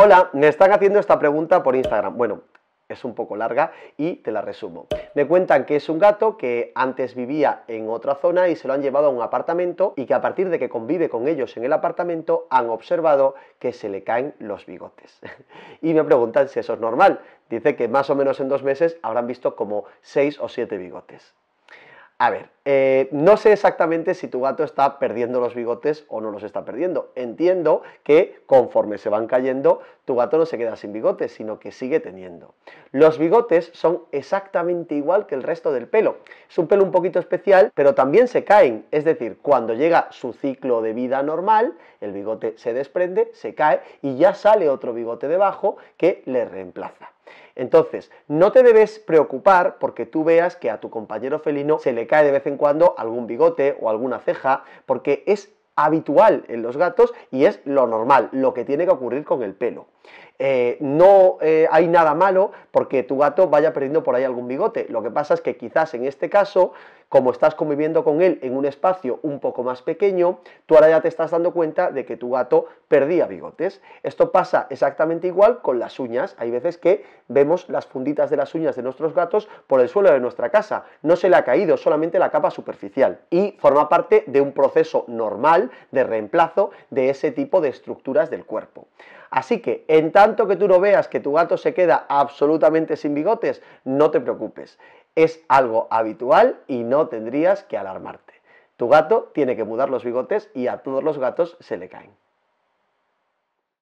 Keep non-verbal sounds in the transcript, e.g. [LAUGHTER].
Hola, me están haciendo esta pregunta por Instagram. Bueno, es un poco larga y te la resumo. Me cuentan que es un gato que antes vivía en otra zona y se lo han llevado a un apartamento y que a partir de que convive con ellos en el apartamento han observado que se le caen los bigotes. [LAUGHS] y me preguntan si eso es normal. Dice que más o menos en dos meses habrán visto como seis o siete bigotes. A ver, eh, no sé exactamente si tu gato está perdiendo los bigotes o no los está perdiendo. Entiendo que conforme se van cayendo, tu gato no se queda sin bigotes, sino que sigue teniendo. Los bigotes son exactamente igual que el resto del pelo. Es un pelo un poquito especial, pero también se caen. Es decir, cuando llega su ciclo de vida normal, el bigote se desprende, se cae y ya sale otro bigote debajo que le reemplaza. Entonces, no te debes preocupar porque tú veas que a tu compañero felino se le cae de vez en cuando algún bigote o alguna ceja, porque es habitual en los gatos y es lo normal, lo que tiene que ocurrir con el pelo. Eh, no eh, hay nada malo porque tu gato vaya perdiendo por ahí algún bigote. Lo que pasa es que quizás en este caso, como estás conviviendo con él en un espacio un poco más pequeño, tú ahora ya te estás dando cuenta de que tu gato perdía bigotes. Esto pasa exactamente igual con las uñas. Hay veces que vemos las funditas de las uñas de nuestros gatos por el suelo de nuestra casa. No se le ha caído, solamente la capa superficial. Y forma parte de un proceso normal de reemplazo de ese tipo de estructuras del cuerpo. Así que, en tanto que tú no veas que tu gato se queda absolutamente sin bigotes, no te preocupes. Es algo habitual y no tendrías que alarmarte. Tu gato tiene que mudar los bigotes y a todos los gatos se le caen.